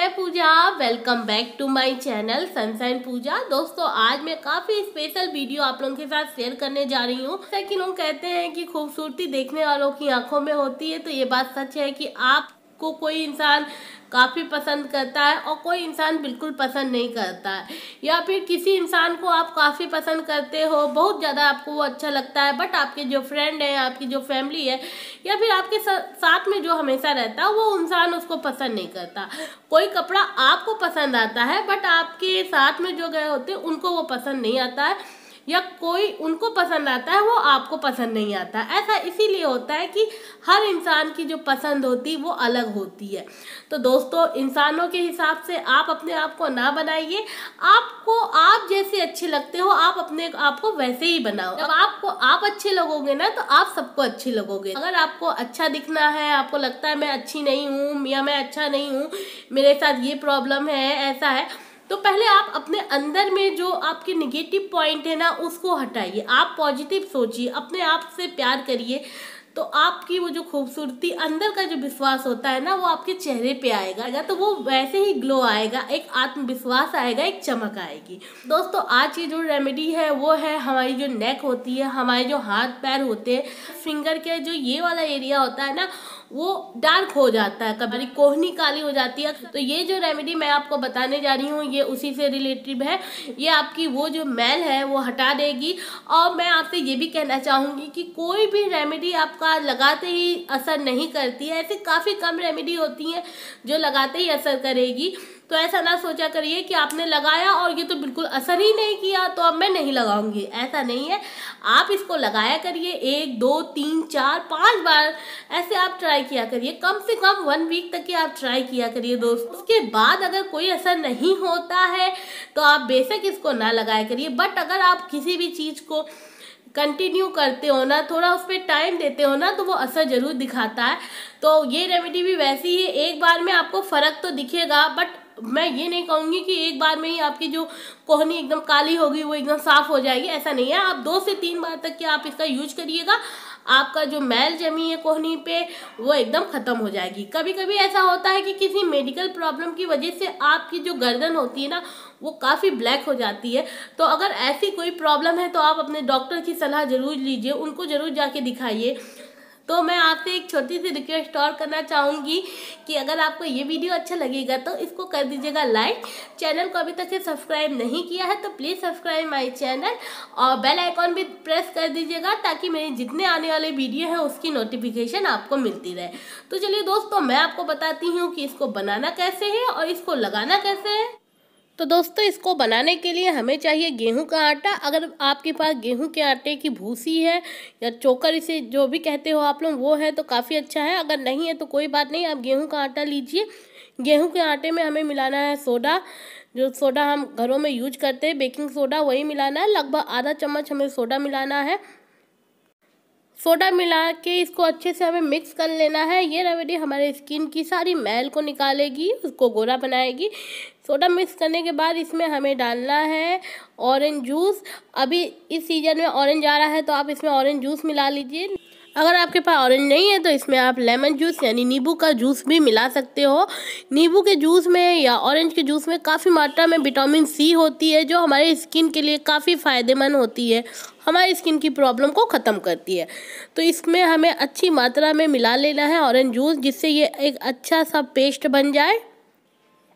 मैं Pooja welcome back to my channel Sunshine Pooja दोस्तों आज मैं काफ़ी स्पेशल वीडियो आप लोगों के साथ शेयर करने जा रही हूँ कि लोग कहते हैं कि खूबसूरती देखने वालों की आंखों में होती है तो ये बात सच है कि आप को कोई इंसान काफ़ी पसंद करता है और कोई इंसान बिल्कुल पसंद नहीं करता है या फिर किसी इंसान को आप काफ़ी पसंद करते हो बहुत ज़्यादा आपको वो अच्छा लगता है बट आपके जो फ्रेंड हैं आपकी जो फैमिली है या फिर आपके साथ में जो हमेशा रहता है वो इंसान उसको पसंद नहीं करता कोई कपड़ा आपको पसंद आता है बट आपके साथ में जो गए होते उनको वो पसंद नहीं आता है या कोई उनको पसंद आता है वो आपको पसंद नहीं आता ऐसा इसीलिए होता है कि हर इंसान की जो पसंद होती वो अलग होती है तो दोस्तों इंसानों के हिसाब से आप अपने आप को ना बनाइए आपको आप जैसे अच्छे लगते हो आप अपने आप को वैसे ही बनाओ जब आपको आप अच्छे लगोगे ना तो आप सबको अच्छे लगोगे अगर आपको अच्छा दिखना है आपको लगता है मैं अच्छी नहीं हूँ या मैं अच्छा नहीं हूँ मेरे साथ ये प्रॉब्लम है ऐसा है तो पहले आप अपने अंदर में जो आपके निगेटिव पॉइंट है ना उसको हटाइए आप पॉजिटिव सोचिए अपने आप से प्यार करिए तो आपकी वो जो खूबसूरती अंदर का जो विश्वास होता है ना वो आपके चेहरे पे आएगा तो वो वैसे ही ग्लो आएगा एक आत्मविश्वास आएगा एक चमक आएगी दोस्तों आज की जो रेमेडी है वो है हमारी जो नेक होती है हमारे जो हाथ पैर होते हैं फिंगर के जो ये वाला एरिया होता है ना वो डार्क हो जाता है कभी कोहनी काली हो जाती है तो ये जो रेमेडी मैं आपको बताने जा रही हूँ ये उसी से रिलेटिव है ये आपकी वो जो मैल है वो हटा देगी और मैं आपसे ये भी कहना चाहूँगी कि कोई भी रेमेडी आपका लगाते ही असर नहीं करती है ऐसी काफ़ी कम रेमेडी होती हैं जो लगाते ही असर करेगी तो ऐसा ना सोचा करिए कि आपने लगाया और ये तो बिल्कुल असर ही नहीं किया तो अब मैं नहीं लगाऊंगी ऐसा नहीं है आप इसको लगाया करिए एक दो तीन चार पाँच बार ऐसे आप ट्राई ट्राई किया करिए कम से कम वन वीक तक के आप ट्राई किया करिए दोस्तों उसके बाद अगर कोई असर नहीं होता है तो आप बेशक इसको ना लगाया करिए बट अगर आप किसी भी चीज़ को कंटिन्यू करते हो ना थोड़ा उस पर टाइम देते हो ना तो वो असर ज़रूर दिखाता है तो ये रेमेडी भी वैसी ही एक बार में आपको फ़र्क तो दिखेगा बट मैं ये नहीं कहूँगी कि एक बार में ही आपकी जो कोहनी एकदम काली होगी वो एकदम साफ़ हो जाएगी ऐसा नहीं है आप दो से तीन बार तक के आप इसका यूज करिएगा आपका जो मैल जमी है कोहनी पे वो एकदम ख़त्म हो जाएगी कभी कभी ऐसा होता है कि किसी मेडिकल प्रॉब्लम की वजह से आपकी जो गर्दन होती है ना वो काफ़ी ब्लैक हो जाती है तो अगर ऐसी कोई प्रॉब्लम है तो आप अपने डॉक्टर की सलाह ज़रूर लीजिए उनको ज़रूर जाके दिखाइए तो मैं आपसे एक छोटी सी रिक्वेस्ट और करना चाहूँगी कि अगर आपको ये वीडियो अच्छा लगेगा तो इसको कर दीजिएगा लाइक चैनल को अभी तक से सब्सक्राइब नहीं किया है तो प्लीज़ सब्सक्राइब माई चैनल और बेल आइकॉन भी प्रेस कर दीजिएगा ताकि मेरे जितने आने वाले वीडियो हैं उसकी नोटिफिकेशन आपको मिलती रहे तो चलिए दोस्तों मैं आपको बताती हूँ कि इसको बनाना कैसे है और इसको लगाना कैसे है तो दोस्तों इसको बनाने के लिए हमें चाहिए गेहूं का आटा अगर आपके पास गेहूं के आटे की भूसी है या चोकर इसे जो भी कहते हो आप लोग वो है तो काफ़ी अच्छा है अगर नहीं है तो कोई बात नहीं आप गेहूँ का आटा लीजिए गेहूं के आटे में हमें मिलाना है सोडा जो सोडा हम घरों में यूज करते हैं बेकिंग सोडा वही मिलाना है लगभग आधा चम्मच हमें सोडा मिलाना है सोडा मिला के इसको अच्छे से हमें मिक्स कर लेना है ये रेमेडी हमारे स्किन की सारी मैल को निकालेगी उसको गोरा बनाएगी सोडा मिक्स करने के बाद इसमें हमें डालना है ऑरेंज जूस अभी इस सीज़न में ऑरेंज आ रहा है तो आप इसमें ऑरेंज जूस मिला लीजिए अगर आपके पास ऑरेंज नहीं है तो इसमें आप लेमन जूस यानी नींबू का जूस भी मिला सकते हो नींबू के जूस में या ऑरेंज के जूस में काफ़ी मात्रा में विटामिन सी होती है जो हमारे स्किन के लिए काफ़ी फ़ायदेमंद होती है हमारी स्किन की प्रॉब्लम को ख़त्म करती है तो इसमें हमें अच्छी मात्रा में मिला लेना है ऑरेंज जूस जिससे ये एक अच्छा सा पेस्ट बन जाए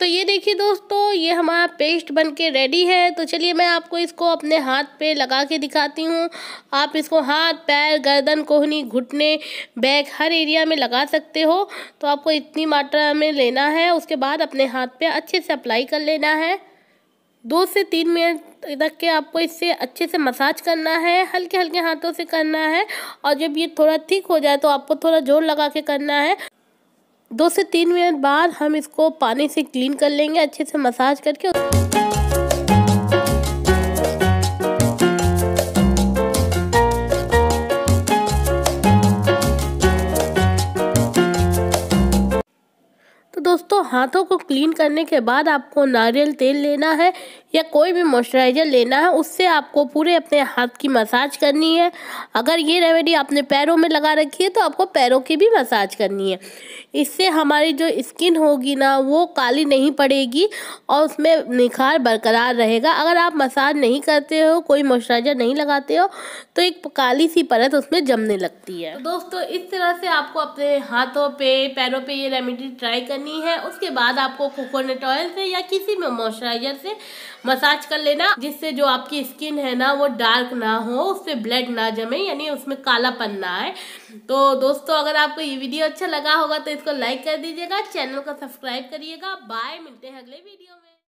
तो ये देखिए दोस्तों ये हमारा पेस्ट बन के रेडी है तो चलिए मैं आपको इसको अपने हाथ पे लगा के दिखाती हूँ आप इसको हाथ पैर गर्दन कोहनी घुटने बैक हर एरिया में लगा सकते हो तो आपको इतनी मात्रा में लेना है उसके बाद अपने हाथ पे अच्छे से अप्लाई कर लेना है दो से तीन मिनट तक के आपको इससे अच्छे से मसाज करना है हल्के हल्के हाथों से करना है और जब ये थोड़ा ठीक हो जाए तो आपको थोड़ा जोर लगा के करना है दो से तीन मिनट बाद हम इसको पानी से क्लीन कर लेंगे अच्छे से मसाज करके तो दोस्तों हाथों को क्लीन करने के बाद आपको नारियल तेल लेना है या कोई भी मॉइस्चराइज़र लेना है उससे आपको पूरे अपने हाथ की मसाज करनी है अगर ये रेमेडी आपने पैरों में लगा रखी है तो आपको पैरों की भी मसाज करनी है इससे हमारी जो स्किन होगी ना वो काली नहीं पड़ेगी और उसमें निखार बरकरार रहेगा अगर आप मसाज नहीं करते हो कोई मॉइस्चराइज़र नहीं लगाते हो तो एक काली सी परत उसमें जमने लगती है तो दोस्तों इस तरह से आपको अपने हाथों पे पैरों पे ये रेमेडी ट्राई करनी है उसके बाद आपको कोकोनट ऑयल से या किसी भी मॉइस्चराइज़र से मसाज कर लेना जिससे जो आपकी स्किन है ना वो डार्क ना हो उससे ब्लड ना जमे यानी उसमें कालापन ना आए तो दोस्तों अगर आपको ये वीडियो अच्छा लगा होगा तो इसको लाइक कर दीजिएगा चैनल को सब्सक्राइब करिएगा बाय मिलते हैं अगले वीडियो में